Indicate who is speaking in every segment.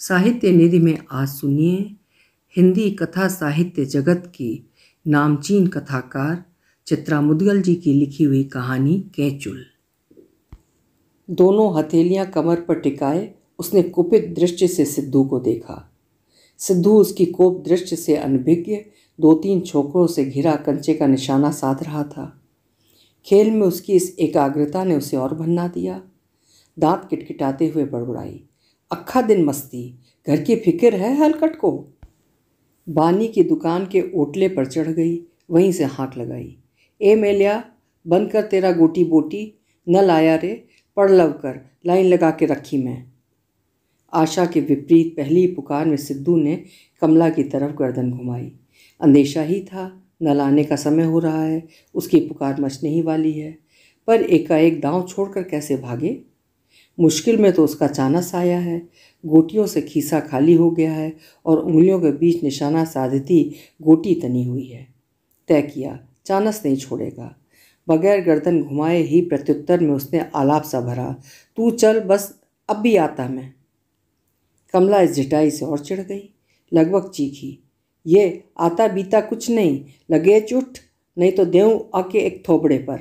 Speaker 1: साहित्य निधि में आज सुनिए हिंदी कथा साहित्य जगत की नामचीन कथाकार चित्रा मुदगल जी की लिखी हुई कहानी कैचुल दोनों हथेलियां कमर पर टिकाए उसने कुपित दृष्टि से सिद्धू को देखा सिद्धू उसकी कोप दृष्टि से अनभिज्ञ दो तीन छोकरों से घिरा कंचे का निशाना साध रहा था खेल में उसकी इस एकाग्रता ने उसे और भन्ना दिया दांत किटकिटाते हुए बड़बड़ाई अक्खा दिन मस्ती घर की फिक्र है हलकट को बानी की दुकान के ओटले पर चढ़ गई वहीं से हाँक लगाई ए मेलिया बंद कर तेरा गोटी बोटी न लाया रे पढ़ लव कर लाइन लगा के रखी मैं आशा के विपरीत पहली पुकार में सिद्धू ने कमला की तरफ गर्दन घुमाई अंदेशा ही था न लाने का समय हो रहा है उसकी पुकार मचने ही वाली है पर एकाएक दांव छोड़कर कैसे भागे मुश्किल में तो उसका चानस आया है गोटियों से खीसा खाली हो गया है और उंगलियों के बीच निशाना साधती गोटी तनी हुई है तय किया चानस नहीं छोड़ेगा बगैर गर्दन घुमाए ही प्रत्युत्तर में उसने आलाप सा भरा तू चल बस अब भी आता मैं कमला इस झिटाई से और चिढ़ गई लगभग चीखी ये आता बीता कुछ नहीं लगे चुट नहीं तो देऊँ आके एक थोपड़े पर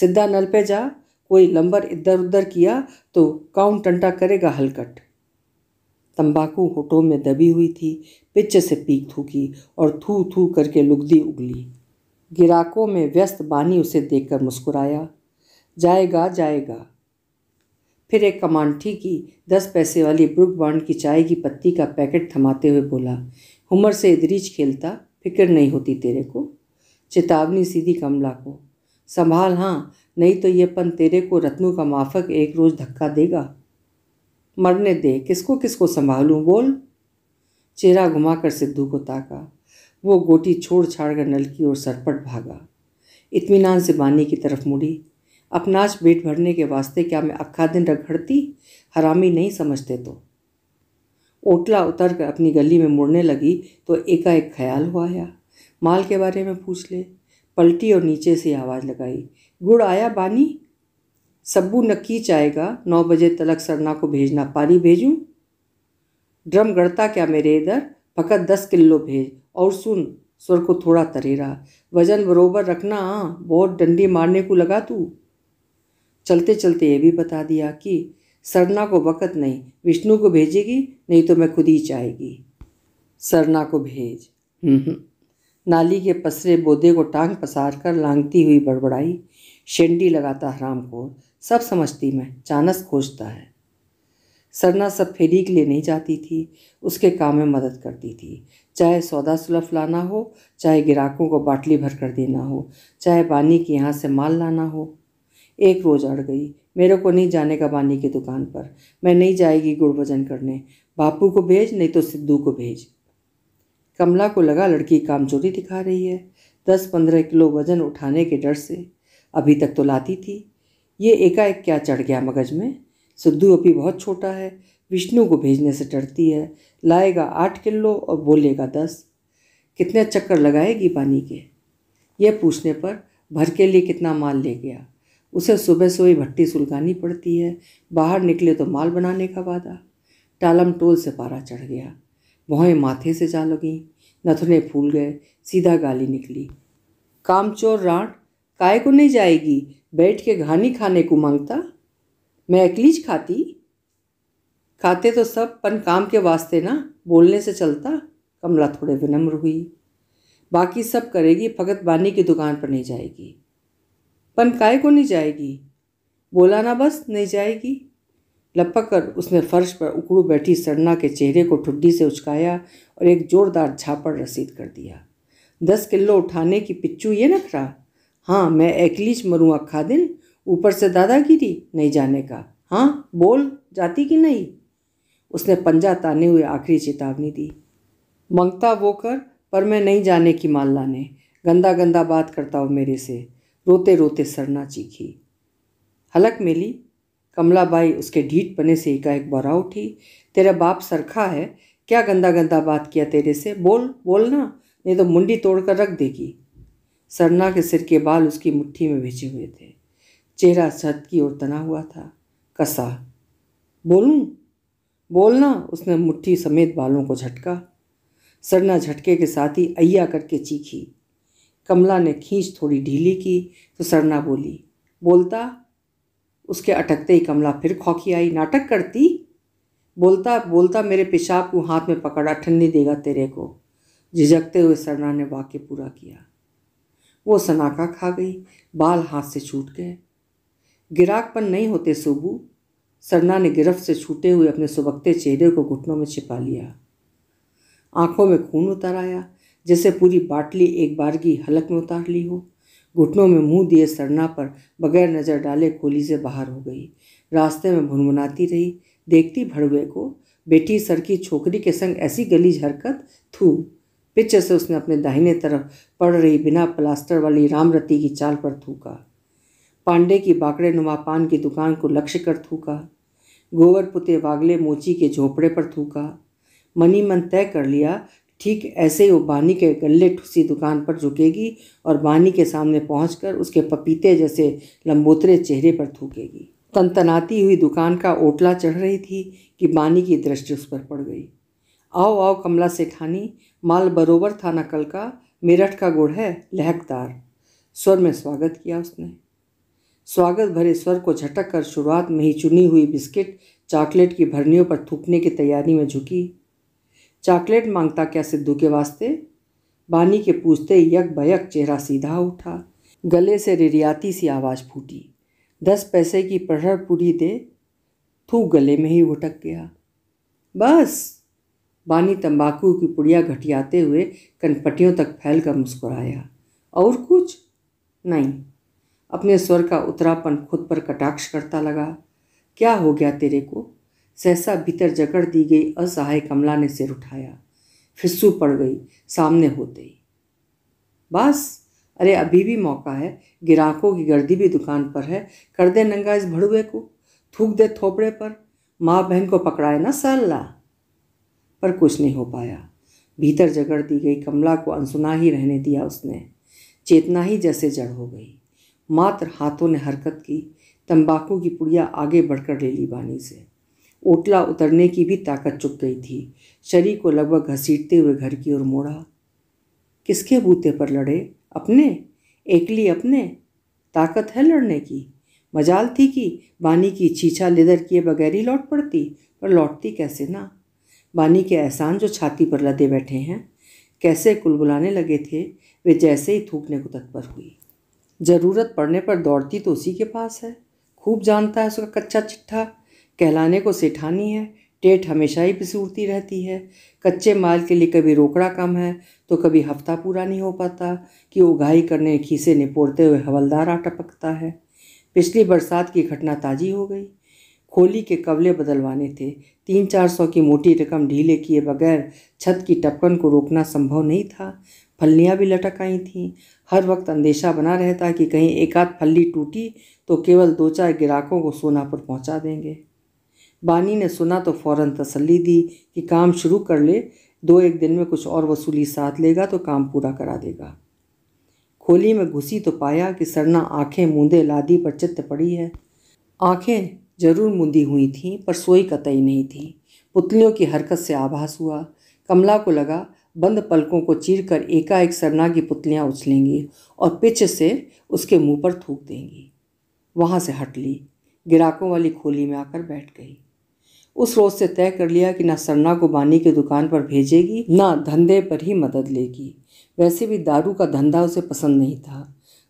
Speaker 1: सिद्धा नल पे जा कोई लंबर इधर उधर किया तो काउन टंटा करेगा हलकट तंबाकू होठों में दबी हुई थी पिच से पीक थूकी और थू थू करके लुगदी उगली गिराकों में व्यस्त बानी उसे देखकर मुस्कुराया जाएगा जाएगा फिर एक कमांठी की दस पैसे वाली ब्रुक बांड की चाय की पत्ती का पैकेट थमाते हुए बोला हुमर से इदरीज खेलता फिक्र नहीं होती तेरे को चेतावनी सीधी कमला को संभाल हाँ नहीं तो ये पन तेरे को रत्नों का माफक एक रोज़ धक्का देगा मरने दे किसको किसको संभालूं बोल चेहरा घुमाकर सिद्धू को ताका वो गोटी छोड़ छाड़ कर नल की ओर सरपट भागा इतमान से बानी की तरफ मुड़ी अपनाश पेट भरने के वास्ते क्या मैं अक्खा दिन रखड़ती हरामी नहीं समझते तो ओटला उतर कर अपनी गली में मुड़ने लगी तो एकाएक ख्याल हुआ आया माल के बारे में पूछ ले पलटी और नीचे से आवाज़ लगाई गुड़ आया बानी सब्बू नक्की चाहेगा नौ बजे तलक सरना को भेजना पानी भेजूं ड्रम गड़ता क्या मेरे इधर फकत दस किलो भेज और सुन स्वर को थोड़ा तरेरा वजन बरोबर रखना हाँ। बहुत डंडी मारने को लगा तू चलते चलते ये भी बता दिया कि सरना को वक़्त नहीं विष्णु को भेजेगी नहीं तो मैं खुद ही चाहेगी सरना को भेज नाली के पसरे बोदे को टांग पसार कर लांगती हुई बड़बड़ाई शेंडी लगाता हराम को सब समझती मैं चानस खोजता है सरना सब फेरी के लिए नहीं जाती थी उसके काम में मदद करती थी चाहे सौदा सुलफ लाना हो चाहे ग्राहकों को बाटली भर कर देना हो चाहे बानी के यहाँ से माल लाना हो एक रोज़ अड़ गई मेरे को नहीं जाने का बानी की दुकान पर मैं नहीं जाएगी गुड़ वजन करने बापू को भेज नहीं तो सिद्धू को भेज कमला को लगा लड़की काम दिखा रही है दस पंद्रह किलो वजन उठाने के डर से अभी तक तो लाती थी ये एकाएक क्या चढ़ गया मगज में सिद्धू अभी बहुत छोटा है विष्णु को भेजने से डरती है लाएगा आठ किलो और बोलेगा दस कितने चक्कर लगाएगी पानी के यह पूछने पर भर के लिए कितना माल ले गया उसे सुबह सोई भट्टी सुलगानी पड़ती है बाहर निकले तो माल बनाने का वादा टालम टोल से पारा चढ़ गया भौहें माथे से जा लगें नथुने फूल गए सीधा गाली निकली कामचोर राट काय को नहीं जाएगी बैठ के घानी खाने को मांगता मैं अकलीज खाती खाते तो सब पन काम के वास्ते ना बोलने से चलता कमला थोड़े विनम्र हुई बाकी सब करेगी फगत बानी की दुकान पर नहीं जाएगी पन काय को नहीं जाएगी बोला ना बस नहीं जाएगी लपक कर उसने फर्श पर उकड़ू बैठी सरना के चेहरे को ठुड्डी से उचकाया और एक जोरदार झापड़ रसीद कर दिया दस किलो उठाने की पिच्चू ये नखरा हाँ मैं अकेलीच मरूँ अक्खा दिन ऊपर से दादागिरी नहीं जाने का हाँ बोल जाती कि नहीं उसने पंजा ताने हुए आखिरी चेतावनी दी मंगता वो कर पर मैं नहीं जाने की माल लाने गंदा गंदा बात करता हो मेरे से रोते रोते सरना चीखी हलक कमला कमलाबाई उसके ढीठ पने से एकाएक बरा उठी तेरा बाप सरखा है क्या गंदा गंदा बात किया तेरे से बोल बोल ना नहीं तो मुंडी तोड़ कर रख देगी सरना के सिर के बाल उसकी मुट्ठी में भिजे हुए थे चेहरा छत की ओर तना हुआ था कसा बोलूं बोलना उसने मुट्ठी समेत बालों को झटका सरना झटके के साथ ही अय्या करके चीखी कमला ने खींच थोड़ी ढीली की तो सरना बोली बोलता उसके अटकते ही कमला फिर खौखी आई नाटक करती बोलता बोलता मेरे पेशाब को हाथ में पकड़ा ठंडी देगा तेरे को झिझकते हुए सरना ने वाक्य पूरा किया वो सनाका खा गई बाल हाथ से छूट गए गिराक पर नहीं होते सोबू सरना ने गिरफ्त से छूटे हुए अपने सुबकते चेहरे को घुटनों में छिपा लिया आंखों में खून उतर आया जैसे पूरी बाटली एक बारगी हलक में उतार ली हो घुटनों में मुंह दिए सरना पर बगैर नज़र डाले खोली से बाहर हो गई रास्ते में भुनभुनाती रही देखती भड़ुए को बेटी सर की छोकरी के संग ऐसी गली झरकत थू पीछे से उसने अपने दाहिने तरफ पड़ रही बिना प्लास्टर वाली रामरती की चाल पर थूका पांडे की बाकड़े नुमा पान की दुकान को लक्ष्य कर थूका गोबर पुते वागले मोची के झोपड़े पर थूका मनी मन तय कर लिया ठीक ऐसे ही वो बानी के गले ठुसी दुकान पर झुकेगी और बानी के सामने पहुँच उसके पपीते जैसे लंबोतरे चेहरे पर थूकेगी तनतनाती हुई दुकान का ओटला चढ़ रही थी कि बानी की दृष्टि उस पर पड़ गई आओ आओ कमला सेठानी माल बरोबर था नकल का मेरठ का गुड़ है लहकदार स्वर में स्वागत किया उसने स्वागत भरे स्वर को झटक कर शुरुआत में ही चुनी हुई बिस्किट चॉकलेट की भरनियों पर थूकने की तैयारी में झुकी चॉकलेट मांगता क्या सिद्धू के वास्ते बानी के पूछते यक बयक चेहरा सीधा उठा गले से रिरियाती सी आवाज़ फूटी दस पैसे की पढ़ पूरी दे थूक गले में ही उटक गया बस बानी तंबाकू की पुड़िया घटियाते हुए कनपटियों तक फैल कर मुस्कुराया और कुछ नहीं अपने स्वर का उतरापन खुद पर कटाक्ष करता लगा क्या हो गया तेरे को सहसा भीतर जकड़ दी गई असहाय कमला ने सिर उठाया फिस्सू पड़ गई सामने होते ही बस अरे अभी भी मौका है ग्राहकों की गर्दी भी दुकान पर है कर दे नंगा इस भड़ुए को थूक दे थोपड़े पर माँ बहन को पकड़ाए ना सल्ला पर कुछ नहीं हो पाया भीतर जगड़ दी गई कमला को अनसुना ही रहने दिया उसने चेतना ही जैसे जड़ हो गई मात्र हाथों ने हरकत की तंबाकू की पुड़िया आगे बढ़कर ले ली बानी से ओटला उतरने की भी ताकत चुक गई थी शरीर को लगभग घसीटते हुए घर की ओर मोड़ा किसके बूते पर लड़े अपने एकली अपने ताकत है लड़ने की मजाल थी कि बानी की छीछा लेदर किए बगैर ही लौट पड़ती पर लौटती कैसे ना बानी के एहसान जो छाती पर लदे बैठे हैं कैसे कुलबुलाने लगे थे वे जैसे ही थूकने को तत्पर हुई ज़रूरत पड़ने पर दौड़ती तो उसी के पास है खूब जानता है उसका कच्चा चिट्ठा कहलाने को सेठानी है टेट हमेशा ही पिसूरती रहती है कच्चे माल के लिए कभी रोकड़ा कम है तो कभी हफ्ता पूरा नहीं हो पाता कि उगाही करने खीसे निपोड़ते हुए हवलदार आ टपकता है पिछली बरसात की घटना ताजी हो गई खोली के कवले बदलवाने थे तीन चार सौ की मोटी रकम ढीले किए बगैर छत की टपकन को रोकना संभव नहीं था फल्लियाँ भी लटक आई थीं हर वक्त अंदेशा बना रहता कि कहीं एक आध फल्ली टूटी तो केवल दो चार ग्राहकों को सोना पर पहुंचा देंगे बानी ने सुना तो फौरन तसल्ली दी कि काम शुरू कर ले दो एक दिन में कुछ और वसूली साथ लेगा तो काम पूरा करा देगा खोली में घुसी तो पाया कि सरना आंखें मूंदे लादी पर चित्त पड़ी है आंखें जरूर मुंदी हुई थी पर सोई कतई नहीं थी पुतलियों की हरकत से आभास हुआ कमला को लगा बंद पलकों को चीर कर एकाएक सरना की पुतलियाँ उछलेंगी और पिच से उसके मुंह पर थूक देंगी वहाँ से हट ली ग्राहकों वाली खोली में आकर बैठ गई उस रोज़ से तय कर लिया कि ना सरना को बानी की दुकान पर भेजेगी ना धंधे पर ही मदद लेगी वैसे भी दारू का धंधा उसे पसंद नहीं था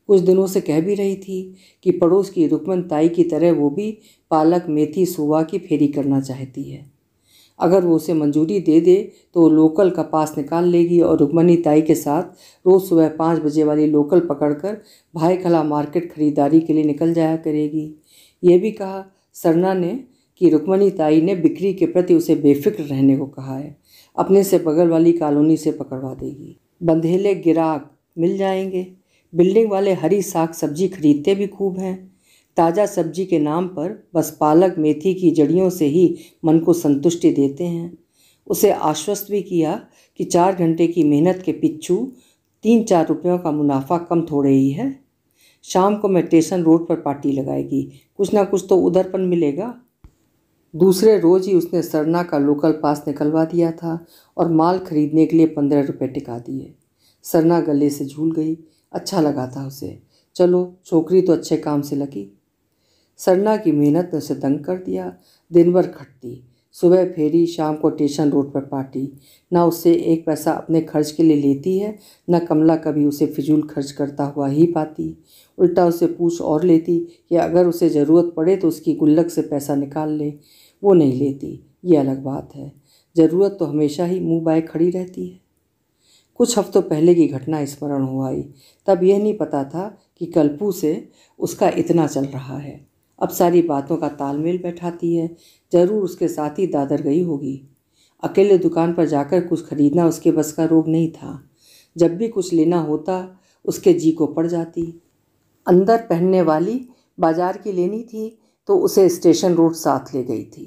Speaker 1: कुछ दिनों से कह भी रही थी कि पड़ोस की रुकमन ताई की तरह वो भी पालक मेथी सोआ की फेरी करना चाहती है अगर वो उसे मंजूरी दे दे तो लोकल का पास निकाल लेगी और रुकमनी ताई के साथ रोज़ सुबह पाँच बजे वाली लोकल पकड़कर भाई खला मार्केट खरीदारी के लिए निकल जाया करेगी यह भी कहा सरना ने कि रुकमनी ताई ने बिक्री के प्रति उसे बेफिक्र रहने को कहा है अपने से बगल वाली कॉलोनी से पकड़वा देगी बंधेले ग्राहक मिल जाएंगे बिल्डिंग वाले हरी साग सब्जी खरीदते भी खूब हैं ताज़ा सब्जी के नाम पर बस पालक मेथी की जड़ियों से ही मन को संतुष्टि देते हैं उसे आश्वस्त भी किया कि चार घंटे की मेहनत के पिच्छू तीन चार रुपयों का मुनाफा कम थोड़े ही है शाम को मैं टेशन रोड पर पार्टी लगाएगी कुछ ना कुछ तो उधरपन मिलेगा दूसरे रोज ही उसने सरना का लोकल पास निकलवा दिया था और माल खरीदने के लिए पंद्रह रुपये टिका दिए सरना गले से झूल गई अच्छा लगा था उसे चलो छोकरी तो अच्छे काम से लगी सरना की मेहनत ने उसे दंग कर दिया दिन भर खटती सुबह फेरी शाम को स्टेशन रोड पर पार्टी ना उससे एक पैसा अपने खर्च के लिए लेती है ना कमला कभी उसे फिजूल खर्च करता हुआ ही पाती उल्टा उसे पूछ और लेती कि अगर उसे ज़रूरत पड़े तो उसकी गुल्लक से पैसा निकाल ले वो नहीं लेती ये अलग बात है ज़रूरत तो हमेशा ही मुँह बाय खड़ी रहती है कुछ हफ्तों पहले की घटना स्मरण हो आई तब यह नहीं पता था कि कल्पू से उसका इतना चल रहा है अब सारी बातों का तालमेल बैठाती है ज़रूर उसके साथ ही दादर गई होगी अकेले दुकान पर जाकर कुछ खरीदना उसके बस का रोग नहीं था जब भी कुछ लेना होता उसके जी को पड़ जाती अंदर पहनने वाली बाजार की लेनी थी तो उसे स्टेशन रोड साथ ले गई थी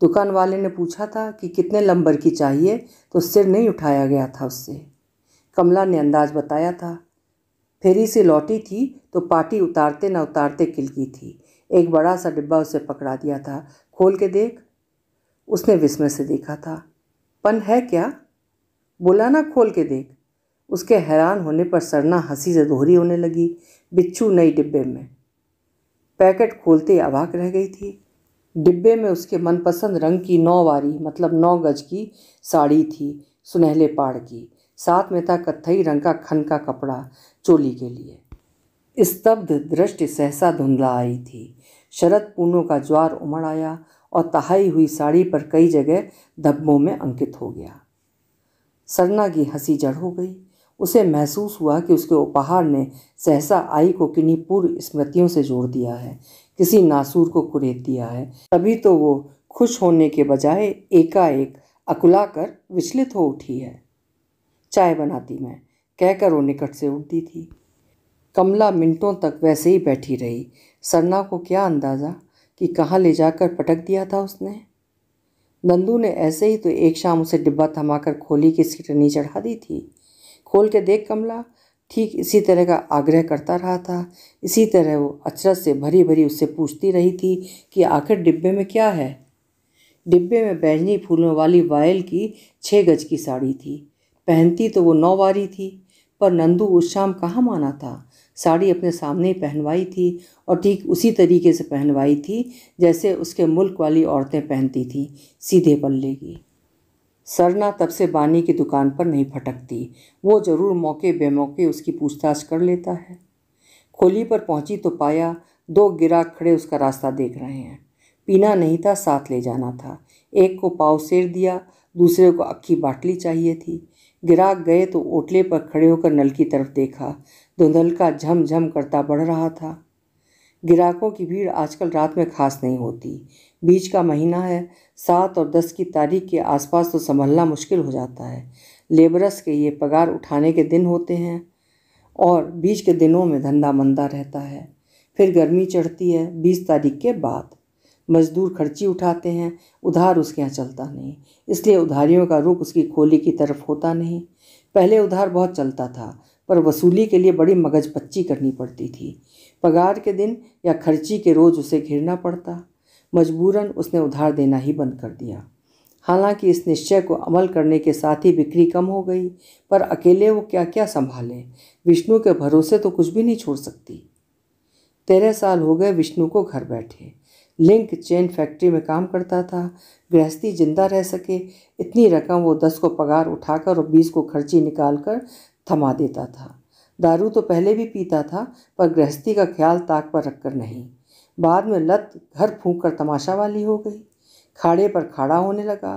Speaker 1: दुकान वाले ने पूछा था कि कितने लंबर की चाहिए तो सिर नहीं उठाया गया था उससे कमला ने अंदाज बताया था फेरी से लौटी थी तो पार्टी उतारते न उतारते किलकी थी एक बड़ा सा डिब्बा उसे पकड़ा दिया था खोल के देख उसने विस्मय से देखा था पन है क्या बोला ना खोल के देख उसके हैरान होने पर सरना हंसी से दोहरी होने लगी बिच्छू नई डिब्बे में पैकेट खोलते अवाक रह गई थी डिब्बे में उसके मनपसंद रंग की नौ वारी मतलब नौ गज की साड़ी थी सुनहले पाड़ की साथ में था कत्थई रंग का खन का कपड़ा चोली के लिए स्तब्ध दृष्टि सहसा धुंधला आई थी शरद पूनों का ज्वार उमड़ आया और तहाई हुई साड़ी पर कई जगह धब्बों में अंकित हो गया सरना की हंसी जड़ हो गई उसे महसूस हुआ कि उसके उपहार ने सहसा आई को किन्हीं पूर्व स्मृतियों से जोड़ दिया है किसी नासूर को कुरेद दिया है तभी तो वो खुश होने के बजाय एकाएक अकुला कर विचलित हो उठी है चाय बनाती मैं कहकर वो निकट से उठती थी कमला मिनटों तक वैसे ही बैठी रही सरना को क्या अंदाज़ा कि कहाँ ले जाकर पटक दिया था उसने नंदू ने ऐसे ही तो एक शाम उसे डिब्बा थमाकर खोली की सीटनी चढ़ा दी थी खोल के देख कमला ठीक इसी तरह का आग्रह करता रहा था इसी तरह वो अचरज से भरी भरी उससे पूछती रही थी कि आखिर डिब्बे में क्या है डिब्बे में बैजनी फूलों वाली वायल की छः गज की साड़ी थी पहनती तो वो नौ वारी थी पर नंदू उस शाम कहाँ माना था साड़ी अपने सामने ही पहनवाई थी और ठीक उसी तरीके से पहनवाई थी जैसे उसके मुल्क वाली औरतें पहनती थीं सीधे पल्ले की सरना तब से बानी की दुकान पर नहीं फटकती वो ज़रूर मौके बेमौके उसकी पूछताछ कर लेता है खोली पर पहुंची तो पाया दो गिराक खड़े उसका रास्ता देख रहे हैं पीना नहीं था साथ ले जाना था एक को पाव सेर दिया दूसरे को अक्की बाटली चाहिए थी गिरा गए तो ओटले पर खड़े होकर नल की तरफ देखा धुंधल का झमझम करता बढ़ रहा था गिराकों की भीड़ आजकल रात में खास नहीं होती बीच का महीना है सात और दस की तारीख के आसपास तो संभलना मुश्किल हो जाता है लेबरस के ये पगार उठाने के दिन होते हैं और बीच के दिनों में धंधा मंदा रहता है फिर गर्मी चढ़ती है बीस तारीख के बाद मजदूर खर्ची उठाते हैं उधार उसके यहाँ चलता नहीं इसलिए उधारियों का रुख उसकी खोली की तरफ होता नहीं पहले उधार बहुत चलता था पर वसूली के लिए बड़ी मगज पच्ची करनी पड़ती थी पगार के दिन या खर्ची के रोज़ उसे घिरना पड़ता मजबूरन उसने उधार देना ही बंद कर दिया हालांकि इस निश्चय को अमल करने के साथ ही बिक्री कम हो गई पर अकेले वो क्या क्या संभाले विष्णु के भरोसे तो कुछ भी नहीं छोड़ सकती तेरह साल हो गए विष्णु को घर बैठे लिंक चेन फैक्ट्री में काम करता था गृहस्थी जिंदा रह सके इतनी रकम वो दस को पगार उठाकर और बीस को खर्ची निकाल कर थमा देता था दारू तो पहले भी पीता था पर गृहस्थी का ख्याल ताक पर रखकर नहीं बाद में लत घर फूंक कर तमाशा वाली हो गई खाड़े पर खाड़ा होने लगा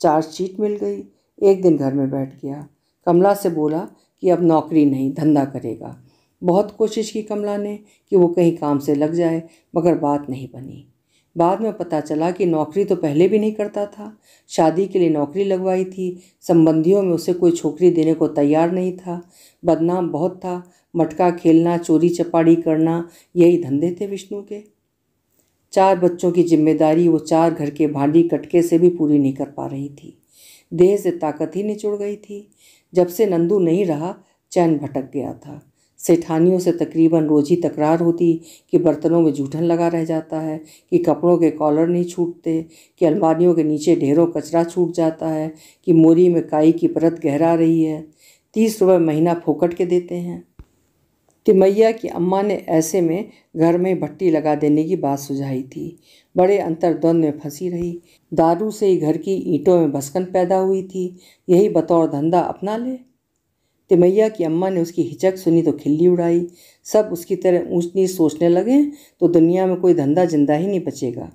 Speaker 1: चार्जशीट मिल गई एक दिन घर में बैठ गया कमला से बोला कि अब नौकरी नहीं धंधा करेगा बहुत कोशिश की कमला ने कि वो कहीं काम से लग जाए मगर बात नहीं बनी बाद में पता चला कि नौकरी तो पहले भी नहीं करता था शादी के लिए नौकरी लगवाई थी संबंधियों में उसे कोई छोकरी देने को तैयार नहीं था बदनाम बहुत था मटका खेलना चोरी चपाड़ी करना यही धंधे थे विष्णु के चार बच्चों की जिम्मेदारी वो चार घर के भांडी कटके से भी पूरी नहीं कर पा रही थी देह से ताकत ही निचुड़ गई थी जब से नंदू नहीं रहा चैन भटक गया था सेठानियों से तकरीबन रोज ही तकरार होती कि बर्तनों में जूठन लगा रह जाता है कि कपड़ों के कॉलर नहीं छूटते कि अलमारियों के नीचे ढेरों कचरा छूट जाता है कि मोरी में काई की परत गहरा रही है तीस रुपये महीना फोकट के देते हैं तिमैया की अम्मा ने ऐसे में घर में भट्टी लगा देने की बात सुझाई थी बड़े अंतर्द्वंद में फंसी रही दारू से ही घर की ईंटों में भस्कन पैदा हुई थी यही बतौर धंधा अपना ले तिमैया की अम्मा ने उसकी हिचक सुनी तो खिल्ली उड़ाई सब उसकी तरह ऊँच नीच सोचने लगे तो दुनिया में कोई धंधा जिंदा ही नहीं बचेगा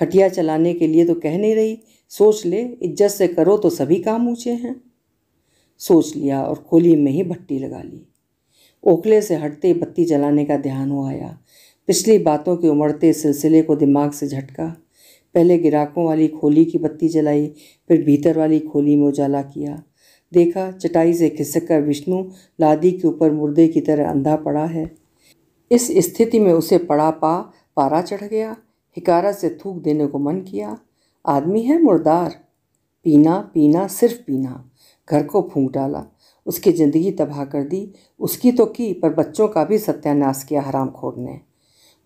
Speaker 1: खटिया चलाने के लिए तो कह नहीं रही सोच ले इज्जत से करो तो सभी काम ऊँचे हैं सोच लिया और खोली में ही भट्टी लगा ली ओखले से हटते बत्ती जलाने का ध्यान हो आया पिछली बातों के उमड़ते सिलसिले को दिमाग से झटका पहले गिराकों वाली खोली की बत्ती जलाई फिर भीतर वाली खोली में उजाला किया देखा चटाई से खिसक कर विष्णु लादी के ऊपर मुर्दे की तरह अंधा पड़ा है इस स्थिति में उसे पड़ा पा पारा चढ़ गया हिकारा से थूक देने को मन किया आदमी है मुर्दार पीना पीना सिर्फ पीना घर को फूंक डाला उसकी ज़िंदगी तबाह कर दी उसकी तो की पर बच्चों का भी सत्यानाश किया हराम खोर ने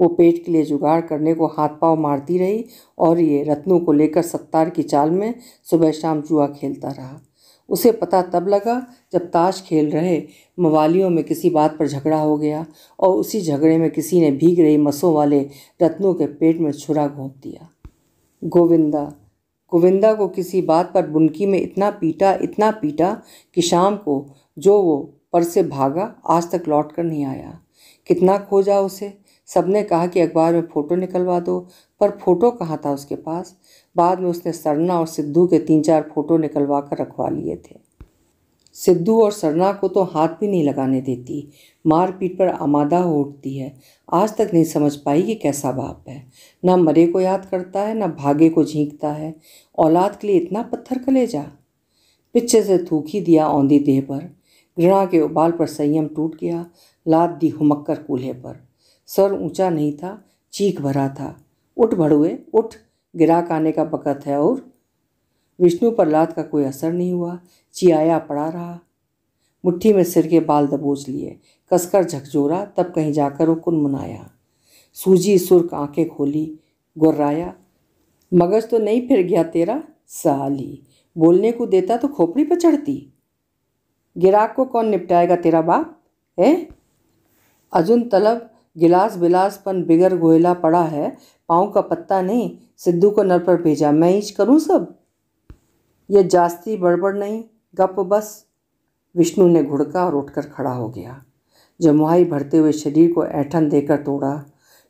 Speaker 1: वो पेट के लिए जुगाड़ करने को हाथ पाँव मारती रही और ये रत्नों को लेकर सत्तार की चाल में सुबह शाम जुआ खेलता रहा उसे पता तब लगा जब ताश खेल रहे मवालियों में किसी बात पर झगड़ा हो गया और उसी झगड़े में किसी ने भीग रही मसों वाले रत्नों के पेट में छुरा घोंप दिया गोविंदा गोविंदा को किसी बात पर बुनकी में इतना पीटा इतना पीटा कि शाम को जो वो पर से भागा आज तक लौट कर नहीं आया कितना खोजा उसे सबने कहा कि अखबार में फ़ोटो निकलवा दो पर फोटो कहाँ था उसके पास बाद में उसने सरना और सिद्धू के तीन चार फोटो निकलवा कर रखवा लिए थे सिद्धू और सरना को तो हाथ भी नहीं लगाने देती मारपीट पर आमादा हो उठती है आज तक नहीं समझ पाई कि कैसा बाप है ना मरे को याद करता है ना भागे को झींकता है औलाद के लिए इतना पत्थर कलेजा पीछे से थूक ही दिया औंधी देह पर घृणा के उबाल पर संयम टूट गया लाद दी हुमक्कर कूल्हे पर सर ऊंचा नहीं था चीख भरा था उठ भड़ुए उठ गिराक आने का वक़्त है और विष्णु प्रहलाद का कोई असर नहीं हुआ चियाया पड़ा रहा मुट्ठी में सिर के बाल दबोच लिए कसकर झकझोरा तब कहीं जाकर वो कुनमुनाया सूजी सुर्ख आंखें खोली गुर्राया मगज तो नहीं फिर गया तेरा साली बोलने को देता तो खोपड़ी पर चढ़ती गिराक को कौन निपटाएगा तेरा बाप है अजुन तलब गिलास बिलासपन बिगर गोयला पड़ा है पाँव का पत्ता नहीं सिद्धू को नर पर भेजा मैं ईच करूँ सब यह जास्ती बड़बड़ नहीं गप बस विष्णु ने घुड़का और उठकर खड़ा हो गया जमुहाई भरते हुए शरीर को ऐठन देकर तोड़ा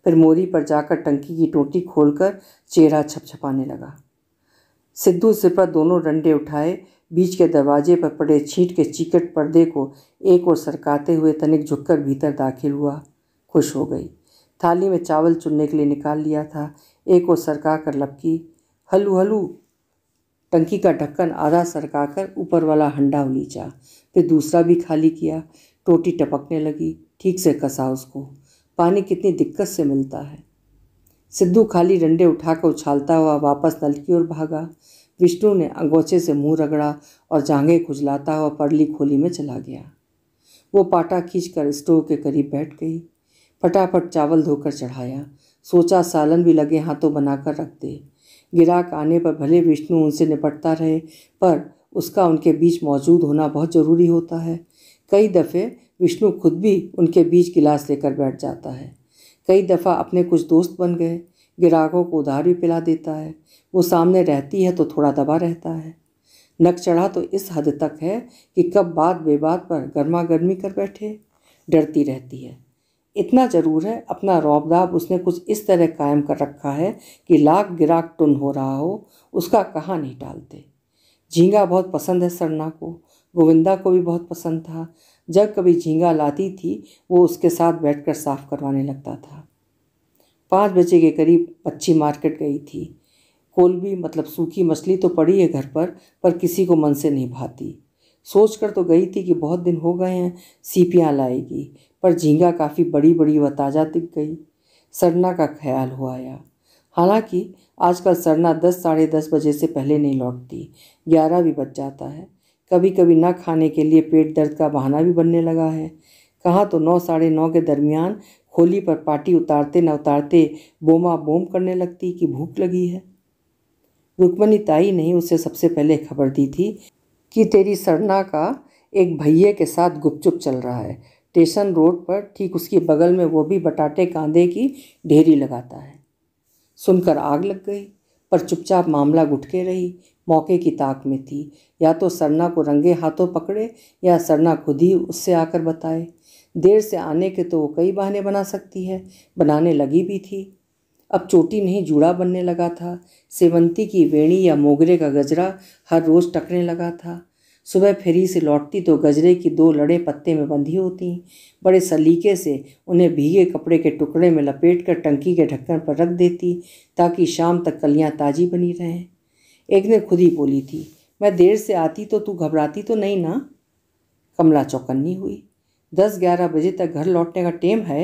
Speaker 1: फिर मोरी पर जाकर टंकी की टोटी खोलकर चेहरा छपछपाने लगा सिद्धू पर दोनों डंडे उठाए बीच के दरवाजे पर पड़े छींट के चीकट पर्दे को एक ओर सरकाते हुए तनिक झुककर भीतर दाखिल हुआ खुश हो गई थाली में चावल चुनने के लिए निकाल लिया था एक को सरका कर लपकी हलू हलू टंकी का ढक्कन आधा सरका कर ऊपर वाला हंडा उलीचा फिर दूसरा भी खाली किया टोटी टपकने लगी ठीक से कसा उसको पानी कितनी दिक्कत से मिलता है सिद्धू खाली डंडे उठाकर उछालता हुआ वापस नल की ओर भागा विष्णु ने अंगोचे से मुंह रगड़ा और जांघे खुजलाता हुआ परली खोली में चला गया वो पाटा खींचकर स्टोव के करीब बैठ गई फटाफट चावल धोकर चढ़ाया सोचा सालन भी लगे हाथों बनाकर रख दे गिराक आने पर भले विष्णु उनसे निपटता रहे पर उसका उनके बीच मौजूद होना बहुत ज़रूरी होता है कई दफ़े विष्णु खुद भी उनके बीच गिलास लेकर बैठ जाता है कई दफ़ा अपने कुछ दोस्त बन गए ग्राहकों को उधार भी पिला देता है वो सामने रहती है तो थोड़ा दबा रहता है नक चढ़ा तो इस हद तक है कि कब बात बेबात पर गर्मा गर्मी कर बैठे डरती रहती है इतना ज़रूर है अपना रौबदाब उसने कुछ इस तरह कायम कर रखा है कि लाख गिराक टुन हो रहा हो उसका कहाँ नहीं टालते झींगा बहुत पसंद है सरना को गोविंदा को भी बहुत पसंद था जब कभी झींगा लाती थी वो उसके साथ बैठकर साफ करवाने लगता था पाँच बजे के करीब अच्छी मार्केट गई थी कोलबी मतलब सूखी मछली तो पड़ी है घर पर पर किसी को मन से नहीं भाती सोच कर तो गई थी कि बहुत दिन हो गए हैं सीपियाँ लाएगी पर झींगा काफ़ी बड़ी बड़ी व ताज़ा दिख गई सरना का ख्याल हो आया हालांकि आजकल सरना दस साढ़े दस बजे से पहले नहीं लौटती ग्यारह भी बज जाता है कभी कभी ना खाने के लिए पेट दर्द का बहाना भी बनने लगा है कहाँ तो नौ साढ़े नौ के दरमियान खोली पर पार्टी उतारते न उतारते बोमा बोम करने लगती कि भूख लगी है रुक्मणी ताई ने उसे सबसे पहले खबर दी थी कि तेरी सरना का एक भैया के साथ गुपचुप चल रहा है स्टेशन रोड पर ठीक उसके बगल में वो भी बटाटे कांदे की ढेरी लगाता है सुनकर आग लग गई पर चुपचाप मामला गुटके रही मौके की ताक में थी या तो सरना को रंगे हाथों पकड़े या सरना खुद ही उससे आकर बताए देर से आने के तो वो कई बहाने बना सकती है बनाने लगी भी थी अब चोटी नहीं जूड़ा बनने लगा था सेवंती की वेणी या मोगरे का गजरा हर रोज़ टकने लगा था सुबह फेरी से लौटती तो गजरे की दो लड़े पत्ते में बंधी होती बड़े सलीके से उन्हें भीगे कपड़े के टुकड़े में लपेट कर टंकी के ढक्कन पर रख देती ताकि शाम तक कलियाँ ताजी बनी रहें एक ने खुद ही बोली थी मैं देर से आती तो तू घबराती तो नहीं ना कमला चौकन्नी हुई दस ग्यारह बजे तक घर लौटने का टेम है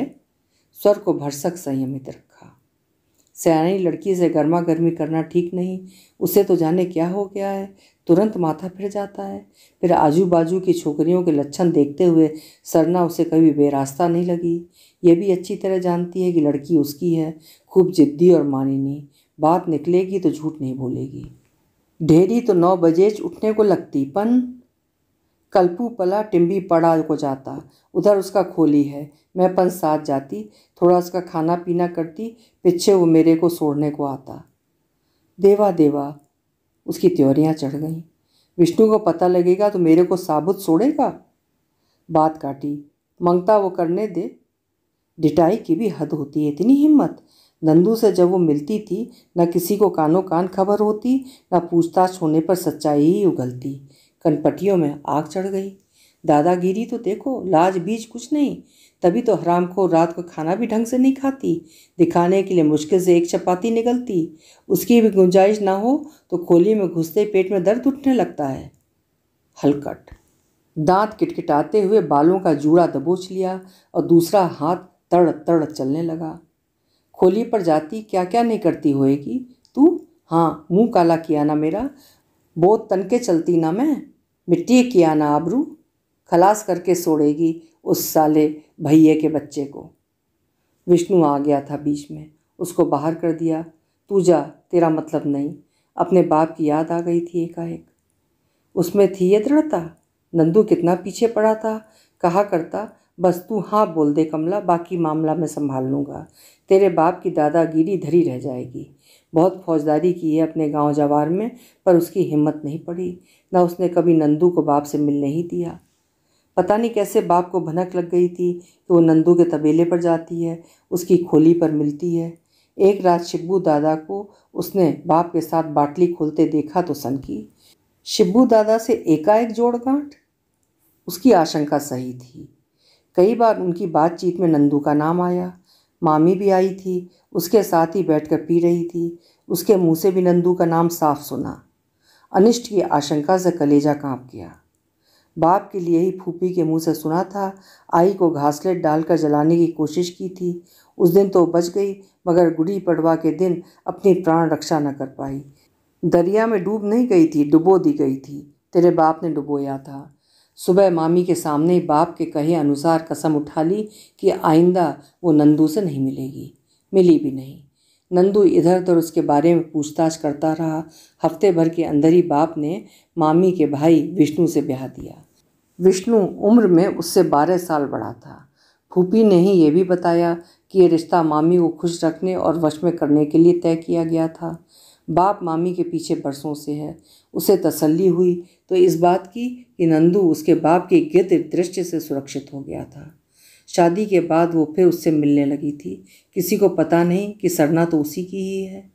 Speaker 1: स्वर को भरसक संयमित रखा सयानी लड़की से गर्मा गर्मी करना ठीक नहीं उसे तो जाने क्या हो गया है तुरंत माथा फिर जाता है फिर आजू बाजू की छोकरियों के लक्षण देखते हुए सरना उसे कभी बेरास्ता नहीं लगी यह भी अच्छी तरह जानती है कि लड़की उसकी है खूब जिद्दी और मानिनी बात निकलेगी तो झूठ नहीं बोलेगी ढेरी तो नौ बजे उठने को लगती पन कल्पू पला टिम्बी पड़ा को जाता उधर उसका खोली है मैं पन साथ जाती थोड़ा उसका खाना पीना करती पीछे वो मेरे को सोड़ने को आता देवा देवा उसकी त्योरियाँ चढ़ गईं विष्णु को पता लगेगा तो मेरे को साबुत छोड़ेगा बात काटी मंगता वो करने दे डिटाई की भी हद होती है इतनी हिम्मत नंदू से जब वो मिलती थी न किसी को कानों कान खबर होती न पूछताछ होने पर सच्चाई ही उगलती कनपटियों में आग चढ़ गई दादागिरी तो देखो लाज बीज कुछ नहीं तभी तो हराम को रात को खाना भी ढंग से नहीं खाती दिखाने के लिए मुश्किल से एक चपाती निकलती उसकी भी गुंजाइश ना हो तो खोली में घुसते पेट में दर्द उठने लगता है हलकट दांत किटकिटाते हुए बालों का जूड़ा दबोच लिया और दूसरा हाथ तड़ तड़ चलने लगा खोली पर जाती क्या क्या नहीं करती होएगी तू हाँ मुंह काला किया ना मेरा बहुत तनके चलती ना मैं मिट्टी किया ना आबरू खलास करके सोड़ेगी उस साले भैये के बच्चे को विष्णु आ गया था बीच में उसको बाहर कर दिया तू जा तेरा मतलब नहीं अपने बाप की याद आ गई थी एकाएक उसमें थी ये दृढ़ता नंदू कितना पीछे पड़ा था कहा करता बस तू हाँ बोल दे कमला बाकी मामला मैं संभाल लूँगा तेरे बाप की दादागिरी धरी रह जाएगी बहुत फौजदारी की है अपने गांव जवार में पर उसकी हिम्मत नहीं पड़ी ना उसने कभी नंदू को बाप से मिलने ही दिया पता नहीं कैसे बाप को भनक लग गई थी कि वो नंदू के तबेले पर जाती है उसकी खोली पर मिलती है एक रात शिब्बू दादा को उसने बाप के साथ बाटली खोलते देखा तो सनकी शिब्बू दादा से एकाएक जोड़ गांठ उसकी आशंका सही थी कई बार उनकी बातचीत में नंदू का नाम आया मामी भी आई थी उसके साथ ही बैठकर पी रही थी उसके मुंह से भी नंदू का नाम साफ सुना अनिष्ट की आशंका से कलेजा कांप गया बाप के लिए ही फूफी के मुंह से सुना था आई को घासलेट डालकर जलाने की कोशिश की थी उस दिन तो बच गई मगर गुड़ी पड़वा के दिन अपनी प्राण रक्षा न कर पाई दरिया में डूब नहीं गई थी डुबो दी गई थी तेरे बाप ने डुबोया था सुबह मामी के सामने बाप के कहे अनुसार कसम उठा ली कि आइंदा वो नंदू से नहीं मिलेगी मिली भी नहीं नंदू इधर उधर तो उसके बारे में पूछताछ करता रहा हफ्ते भर के अंदर ही बाप ने मामी के भाई विष्णु से ब्याह दिया विष्णु उम्र में उससे बारह साल बड़ा था फूपी ने ही यह भी बताया कि ये रिश्ता मामी को खुश रखने और वश में करने के लिए तय किया गया था बाप मामी के पीछे बरसों से है उसे तसल्ली हुई तो इस बात की कि नंदू उसके बाप के गिद दृष्टि से सुरक्षित हो गया था शादी के बाद वो फिर उससे मिलने लगी थी किसी को पता नहीं कि सरना तो उसी की ही है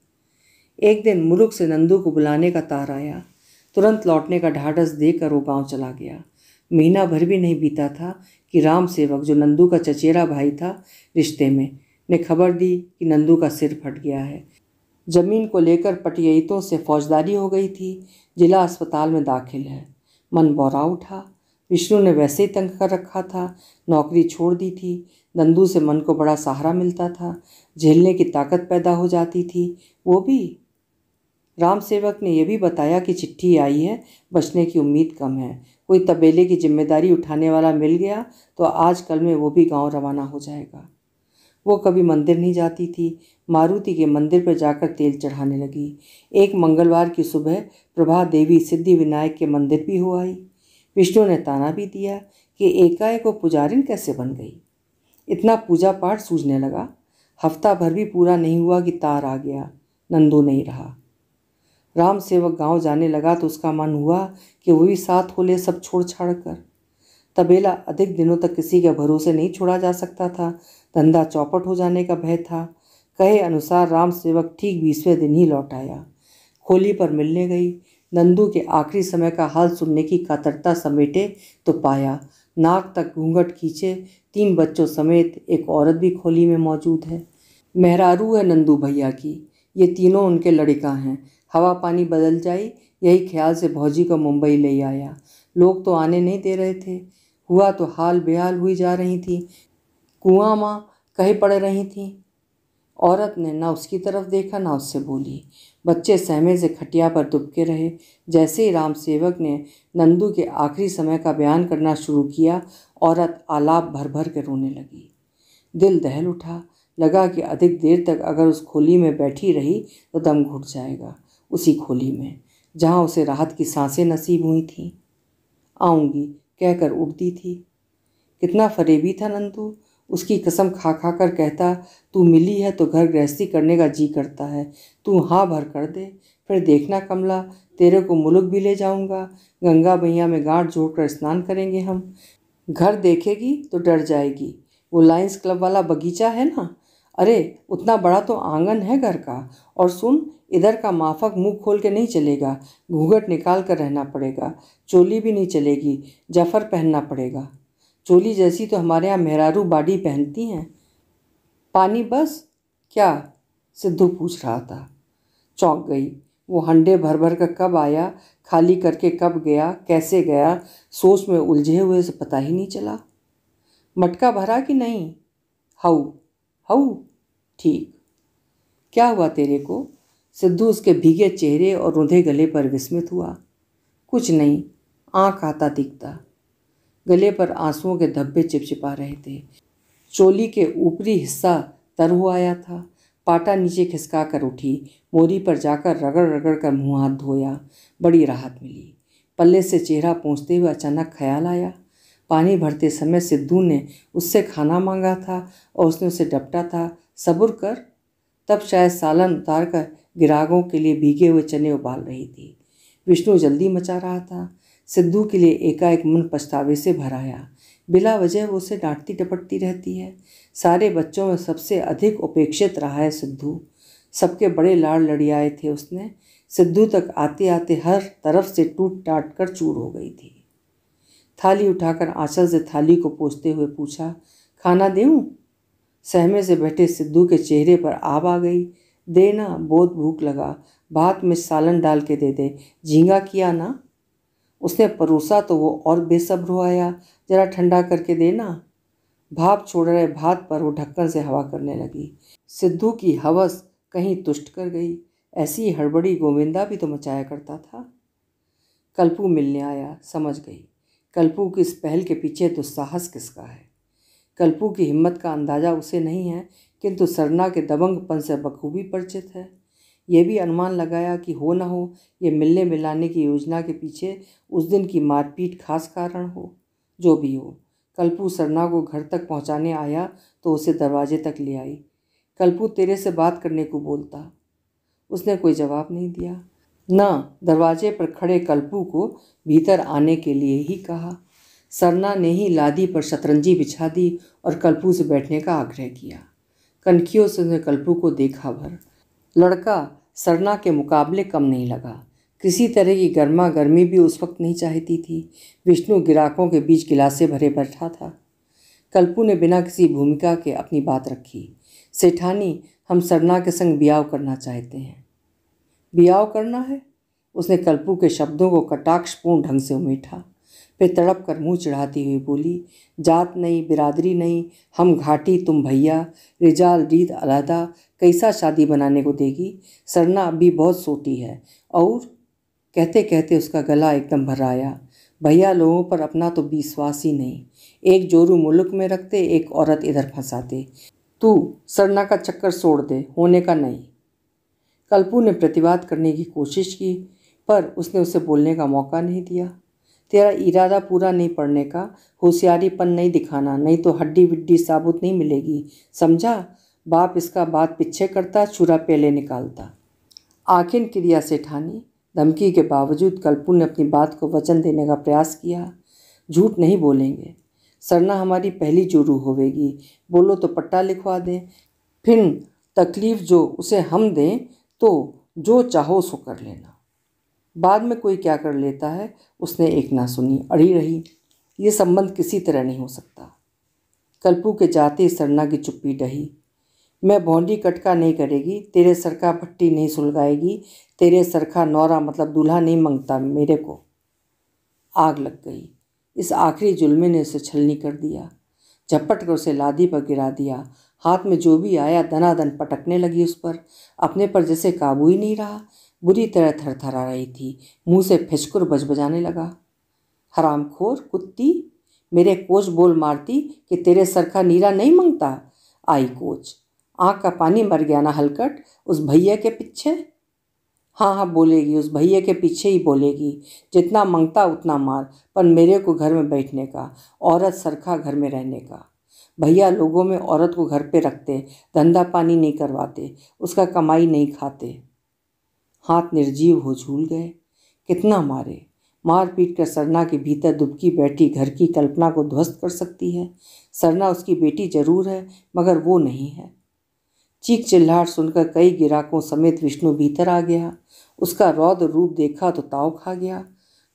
Speaker 1: एक दिन मुलुक से नंदू को बुलाने का तार आया तुरंत लौटने का ढाढ़स देकर वो गांव चला गया महीना भर भी नहीं बीता था कि राम सेवक जो नंदू का चचेरा भाई था रिश्ते में ने खबर दी कि नंदू का सिर फट गया है जमीन को लेकर पटियतों से फौजदारी हो गई थी जिला अस्पताल में दाखिल है मन बौरा उठा विष्णु ने वैसे ही तंग कर रखा था नौकरी छोड़ दी थी नंदू से मन को बड़ा सहारा मिलता था झेलने की ताकत पैदा हो जाती थी वो भी राम सेवक ने यह भी बताया कि चिट्ठी आई है बचने की उम्मीद कम है कोई तबेले की जिम्मेदारी उठाने वाला मिल गया तो आज कल में वो भी गांव रवाना हो जाएगा वो कभी मंदिर नहीं जाती थी मारुति के मंदिर पर जाकर तेल चढ़ाने लगी एक मंगलवार की सुबह प्रभा देवी सिद्धि विनायक के मंदिर भी हो आई विष्णु ने ताना भी दिया कि एकाएक वो पुजारिन कैसे बन गई इतना पूजा पाठ सूझने लगा हफ्ता भर भी पूरा नहीं हुआ कि तार आ गया नंदू नहीं रहा राम सेवक गाँव जाने लगा तो उसका मन हुआ कि वो भी साथ हो ले सब छोड़ छाड़ कर तबेला अधिक दिनों तक किसी के भरोसे नहीं छोड़ा जा सकता था धंधा चौपट हो जाने का भय था कहे अनुसार राम सेवक ठीक बीसवें दिन ही लौट आया खोली पर मिलने गई नंदू के आखिरी समय का हाल सुनने की कातरता समेटे तो पाया नाक तक घूंघट खींचे तीन बच्चों समेत एक औरत भी खोली में मौजूद है मेहरारू है नंदू भैया की ये तीनों उनके लड़का हैं हवा पानी बदल जाए यही ख्याल से भौजी को मुंबई ले आया लोग तो आने नहीं दे रहे थे हुआ तो हाल बेहाल हुई जा रही थी कुआं माँ कहे पड़ रही थी औरत ने ना उसकी तरफ देखा ना उससे बोली बच्चे सहमे से खटिया पर दुबके रहे जैसे ही राम सेवक ने नंदू के आखिरी समय का बयान करना शुरू किया औरत आलाप भर भर के रोने लगी दिल दहल उठा लगा कि अधिक देर तक अगर उस खोली में बैठी रही तो दम घुट जाएगा उसी खोली में जहाँ उसे राहत की सांसें नसीब हुई थीं आऊँगी कहकर उठती थी कितना फरेबी था नंदू उसकी कसम खा खा कर कहता तू मिली है तो घर गृहस्थी करने का जी करता है तू हाँ भर कर दे फिर देखना कमला तेरे को मुलुक भी ले जाऊंगा गंगा भैया में गांठ जोड़कर स्नान करेंगे हम घर देखेगी तो डर जाएगी वो लाइंस क्लब वाला बगीचा है ना अरे उतना बड़ा तो आंगन है घर का और सुन इधर का माफक मुंह खोल के नहीं चलेगा घूंघट निकाल कर रहना पड़ेगा चोली भी नहीं चलेगी जफर पहनना पड़ेगा चोली जैसी तो हमारे यहाँ मेहरारू बाडी पहनती हैं पानी बस क्या सिद्धू पूछ रहा था चौंक गई वो हंडे भर भर कर कब आया खाली करके कब गया कैसे गया सोच में उलझे हुए से पता ही नहीं चला मटका भरा कि नहीं हाउ हऊ ठीक क्या हुआ तेरे को सिद्धू उसके भीगे चेहरे और रुंधे गले पर विस्मित हुआ कुछ नहीं आँख आता दिखता गले पर आंसुओं के धब्बे चिपचिपा रहे थे चोली के ऊपरी हिस्सा तर हो आया था पाटा नीचे खिसका कर उठी मोरी पर जाकर रगड़ रगड़ कर मुँह हाथ धोया बड़ी राहत मिली पल्ले से चेहरा पहुँचते हुए अचानक ख्याल आया पानी भरते समय सिद्धू ने उससे खाना मांगा था और उसने उसे डपटा था सब्र कर तब शायद सालन उतार कर गिरागों के लिए भीगे हुए चने उबाल रही थी विष्णु जल्दी मचा रहा था सिद्धू के लिए एकाएक मन पछतावे से भराया बिला वजह वो उसे डांटती टपटती रहती है सारे बच्चों में सबसे अधिक उपेक्षित रहा है सिद्धू सबके बड़े लाड़ लड़ियाए थे उसने सिद्धू तक आते आते हर तरफ से टूट टाट कर चूर हो गई थी थाली उठाकर आंचल से थाली को पोसते हुए पूछा खाना देऊँ सहमे से बैठे सिद्धू के चेहरे पर आब आ गई देना बहुत भूख लगा भात में सालन डाल के दे दे झींगा किया ना उसने परोसा तो वो और बेसब्र हो आया जरा ठंडा करके देना भाप छोड़ रहे भात पर वो ढक्कन से हवा करने लगी सिद्धू की हवस कहीं तुष्ट कर गई ऐसी हड़बड़ी गोविंदा भी तो मचाया करता था कल्पू मिलने आया समझ गई कल्पू की इस पहल के पीछे तो साहस किसका है कल्पू की हिम्मत का अंदाज़ा उसे नहीं है किंतु सरना के दबंगपन से बखूबी परिचित है यह भी अनुमान लगाया कि हो ना हो ये मिलने मिलाने की योजना के पीछे उस दिन की मारपीट खास कारण हो जो भी हो कल्पू सरना को घर तक पहुंचाने आया तो उसे दरवाजे तक ले आई कल्पू तेरे से बात करने को बोलता उसने कोई जवाब नहीं दिया न दरवाजे पर खड़े कल्पू को भीतर आने के लिए ही कहा सरना ने ही लादी पर शतरंजी बिछा दी और कल्पू से बैठने का आग्रह किया कनखियों से उसने कल्पू को देखा भर लड़का सरना के मुकाबले कम नहीं लगा किसी तरह की गर्मा गर्मी भी उस वक्त नहीं चाहती थी विष्णु ग्राहकों के बीच गिलासे भरे बैठा था कल्पू ने बिना किसी भूमिका के अपनी बात रखी सेठानी हम सरना के संग ब्याह करना चाहते हैं बियाव करना है उसने कल्पू के शब्दों को कटाक्षपूर्ण ढंग से उमेठा फिर तड़प कर मुँह चढ़ाती हुई बोली जात नहीं बिरादरी नहीं हम घाटी तुम भैया रिजाल रीत अलादा कैसा शादी बनाने को देगी सरना अब भी बहुत सोटी है और कहते कहते उसका गला एकदम भर आया भैया लोगों पर अपना तो विश्वास ही नहीं एक जोरू मुल्क में रखते एक औरत इधर फंसाते तू सरना का चक्कर छोड़ दे होने का नहीं कल्पू ने प्रतिवाद करने की कोशिश की पर उसने उसे बोलने का मौका नहीं दिया तेरा इरादा पूरा नहीं पड़ने का होशियारीपन नहीं दिखाना नहीं तो हड्डी विड्डी साबुत नहीं मिलेगी समझा बाप इसका बात पीछे करता छुरा पहले निकालता आखिर क्रिया से ठानी धमकी के बावजूद कल्पू ने अपनी बात को वचन देने का प्रयास किया झूठ नहीं बोलेंगे सरना हमारी पहली जुरू होवेगी बोलो तो पट्टा लिखवा दें फिर तकलीफ़ जो उसे हम दें तो जो चाहो सो कर लेना बाद में कोई क्या कर लेता है उसने एक ना सुनी अड़ी रही ये संबंध किसी तरह नहीं हो सकता कल्पू के जाते सरना की चुप्पी डही मैं भौंडी कटका नहीं करेगी तेरे का भट्टी नहीं सुलगाएगी तेरे सरखा नौरा मतलब दूल्हा नहीं मांगता मेरे को आग लग गई इस आखिरी जुल्मे ने उसे छलनी कर दिया झपट कर उसे लादी पर गिरा दिया हाथ में जो भी आया धनाधन पटकने लगी उस पर अपने पर जैसे काबू ही नहीं रहा बुरी तरह थरथरा रही थी मुंह से फिचकुर बज बजाने लगा हरामखोर कुत्ती मेरे कोच बोल मारती कि तेरे सर का नीरा नहीं मांगता आई कोच आँख का पानी मर गया ना हलकट उस भैया के पीछे हाँ हाँ बोलेगी उस भैया के पीछे ही बोलेगी जितना मांगता उतना मार पर मेरे को घर में बैठने का औरत सरखा घर में रहने का भैया लोगों में औरत को घर पे रखते धंधा पानी नहीं करवाते उसका कमाई नहीं खाते हाथ निर्जीव हो झूल गए कितना मारे मार पीट कर सरना के भीतर दुबकी बैठी घर की कल्पना को ध्वस्त कर सकती है सरना उसकी बेटी जरूर है मगर वो नहीं है चीख चिल्लाहट सुनकर कई गिराकों समेत विष्णु भीतर आ गया उसका रौद रूप देखा तो ताव खा गया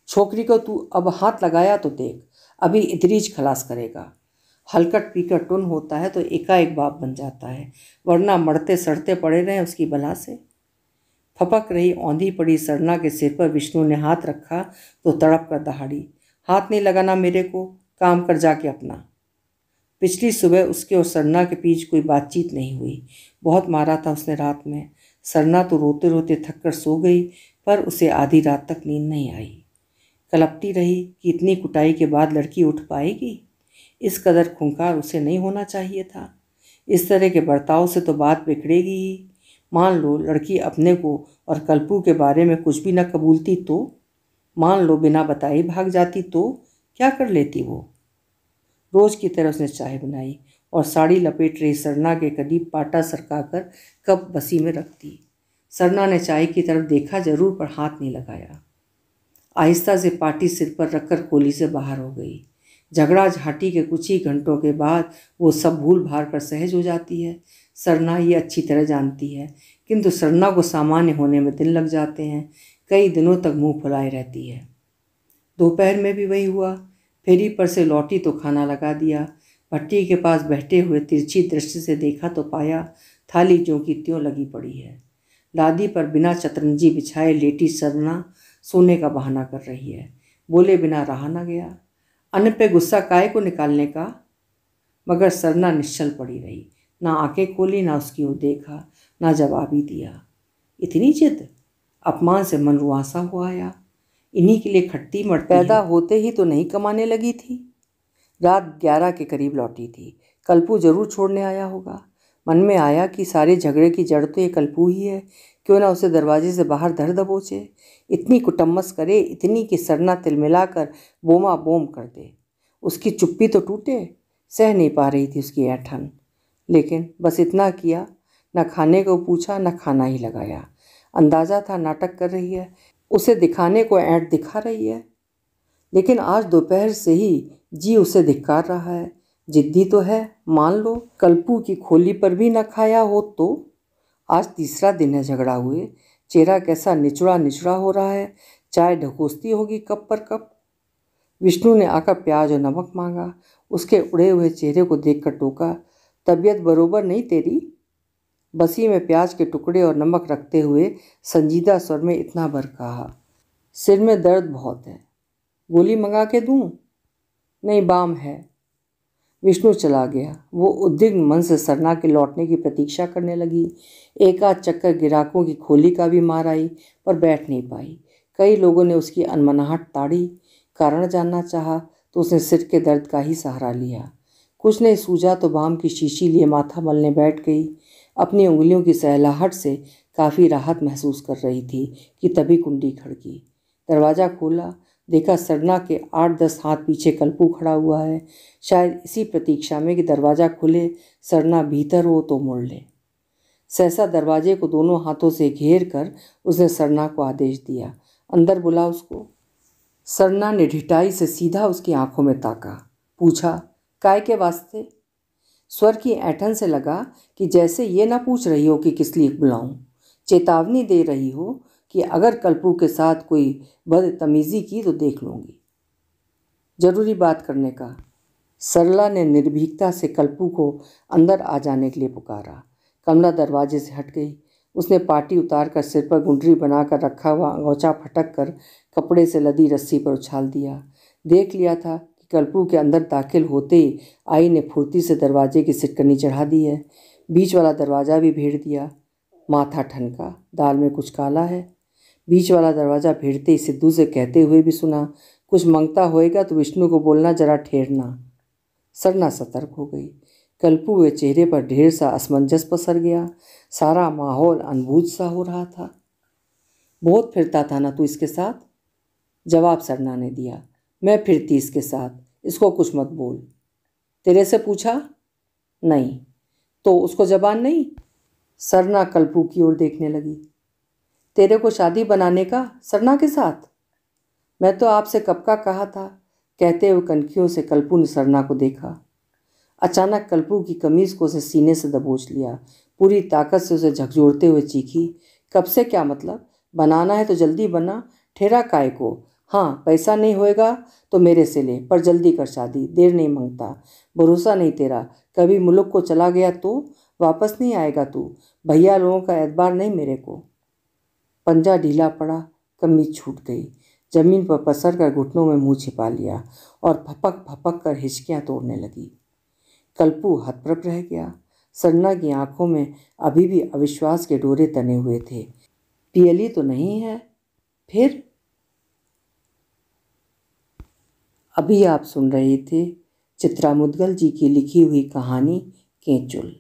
Speaker 1: छोकरी को तू अब हाथ लगाया तो देख अभी इतरीज खलास करेगा हलकट पीकर टुन होता है तो एकाएक बाप बन जाता है वरना मरते सड़ते पड़े रहे उसकी बला से फपक रही औंधी पड़ी सरना के सिर पर विष्णु ने हाथ रखा तो तड़प कर दहाड़ी हाथ नहीं लगाना मेरे को काम कर जाके अपना पिछली सुबह उसके और सरना के बीच कोई बातचीत नहीं हुई बहुत मारा था उसने रात में सरना तो रोते रोते थक कर सो गई पर उसे आधी रात तक नींद नहीं आई कलपटी रही कि इतनी कुटाई के बाद लड़की उठ पाएगी इस कदर खूंखार उसे नहीं होना चाहिए था इस तरह के बर्ताव से तो बात बिगड़ेगी ही मान लो लड़की अपने को और कल्पू के बारे में कुछ भी न कबूलती तो मान लो बिना बताए भाग जाती तो क्या कर लेती वो रोज़ की तरह उसने चाय बनाई और साड़ी लपेट रही सरना के करीब पाटा सरका कर कप बसी में रख दी सरना ने चाय की तरफ देखा जरूर पर हाथ नहीं लगाया आहिस्ता से पाटी सिर पर रखकर कोली से बाहर हो गई झगड़ा झाटी के कुछ ही घंटों के बाद वो सब भूल भार कर सहज हो जाती है सरना ये अच्छी तरह जानती है किंतु सरना को सामान्य होने में दिन लग जाते हैं कई दिनों तक मुंह फुलाए रहती है दोपहर में भी वही हुआ फेरी पर से लौटी तो खाना लगा दिया भट्टी के पास बैठे हुए तिरछी दृष्टि से देखा तो पाया थाली जो की त्यों लगी पड़ी है लादी पर बिना चतरंजी बिछाए लेटी सरना सोने का बहाना कर रही है बोले बिना रहा ना गया अन्य पे गुस्सा काय को निकालने का मगर सरना निश्चल पड़ी रही ना आंखें खोली ना उसकी ओर देखा ना जवाबी दिया इतनी जिद अपमान से मन रुआसा हुआ आया इन्हीं के लिए खट्टी मर पैदा होते ही तो नहीं कमाने लगी थी रात ग्यारह के करीब लौटी थी कल्पू जरूर छोड़ने आया होगा मन में आया कि सारे झगड़े की जड़ तो ये कल्पू ही है क्यों ना उसे दरवाजे से बाहर धर दबोचे इतनी कुटम्बस करे इतनी कि सरना तिलमिलाकर बोमा बोम कर दे उसकी चुप्पी तो टूटे सह नहीं पा रही थी उसकी ऐठन लेकिन बस इतना किया न खाने को पूछा न खाना ही लगाया अंदाज़ा था नाटक कर रही है उसे दिखाने को ऐट दिखा रही है लेकिन आज दोपहर से ही जी उसे धिक्कार रहा है जिद्दी तो है मान लो कल्पू की खोली पर भी न खाया हो तो आज तीसरा दिन है झगड़ा हुए चेहरा कैसा निचुड़ा निचुड़ा हो रहा है चाय ढकोसती होगी कप पर कप विष्णु ने आकर प्याज और नमक मांगा उसके उड़े हुए चेहरे को देखकर टोका तबीयत बरोबर नहीं तेरी बसी में प्याज के टुकड़े और नमक रखते हुए संजीदा स्वर में इतना भर कहा सिर में दर्द बहुत है गोली मंगा के दूँ नहीं बाम है विष्णु चला गया वो उद्विग्न मन से सरना के लौटने की प्रतीक्षा करने लगी एक आध चक्कर गिराकों की खोली का भी मार आई पर बैठ नहीं पाई कई लोगों ने उसकी अनमनाहट ताड़ी कारण जानना चाहा तो उसने सिर के दर्द का ही सहारा लिया कुछ ने सूझा तो बाम की शीशी लिए माथा मलने बैठ गई अपनी उंगलियों की सहलाहट से काफ़ी राहत महसूस कर रही थी कि तभी कुंडी खड़की दरवाज़ा खोला देखा सरना के आठ दस हाथ पीछे कल्पू खड़ा हुआ है शायद इसी प्रतीक्षा में कि दरवाज़ा खुले सरना भीतर हो तो मुड़ ले सहसा दरवाजे को दोनों हाथों से घेर कर उसने सरना को आदेश दिया अंदर बुला उसको सरना ने ढिटाई से सीधा उसकी आंखों में ताका पूछा काय के वास्ते स्वर की ऐठन से लगा कि जैसे ये ना पूछ रही हो कि किस लिए बुलाऊं चेतावनी दे रही हो कि अगर कल्पू के साथ कोई बदतमीज़ी की तो देख लूँगी ज़रूरी बात करने का सरला ने निर्भीकता से कल्पू को अंदर आ जाने के लिए पुकारा कमला दरवाजे से हट गई उसने पार्टी उतार कर सिर पर गुंडरी बनाकर रखा हुआ अंगोचा फटक कर कपड़े से लदी रस्सी पर उछाल दिया देख लिया था कि कल्पू के अंदर दाखिल होते ही आई ने फुर्ती से दरवाजे की सिटकनी चढ़ा दी है बीच वाला दरवाज़ा भी भेड़ दिया माथा ठनका दाल में कुछ काला है बीच वाला दरवाज़ा फिरते ही सिद्धू से कहते हुए भी सुना कुछ मंगता होएगा तो विष्णु को बोलना जरा ठेरना सरना सतर्क हो गई कल्पू हुए चेहरे पर ढेर सा असमंजस पसर गया सारा माहौल अनबूझ सा हो रहा था बहुत फिरता था ना तू इसके साथ जवाब सरना ने दिया मैं फिरती इसके साथ इसको कुछ मत बोल तेरे से पूछा नहीं तो उसको जबान नहीं सरना कल्पू की ओर देखने लगी तेरे को शादी बनाने का सरना के साथ मैं तो आपसे कब का कहा था कहते हुए कनखियों से कल्पू ने सरना को देखा अचानक कल्पू की कमीज को उसे सीने से दबोच लिया पूरी ताकत से उसे झकझोरते हुए चीखी कब से क्या मतलब बनाना है तो जल्दी बना ठेरा काय को हाँ पैसा नहीं होएगा तो मेरे से ले पर जल्दी कर शादी देर नहीं मांगता भरोसा नहीं तेरा कभी मुल्क को चला गया तो वापस नहीं आएगा तू भैया लोगों का एतबार नहीं मेरे को पंजा ढीला पड़ा कमीज छूट गई जमीन पर पसर कर घुटनों में मुंह छिपा लिया और फपक फपक कर हिचकियाँ तोड़ने लगी कल्पू हतप्रप रह गया सरना की आंखों में अभी भी अविश्वास के डोरे तने हुए थे पियली तो नहीं है फिर अभी आप सुन रहे थे चित्रा मुदगल जी की लिखी हुई कहानी केंचुल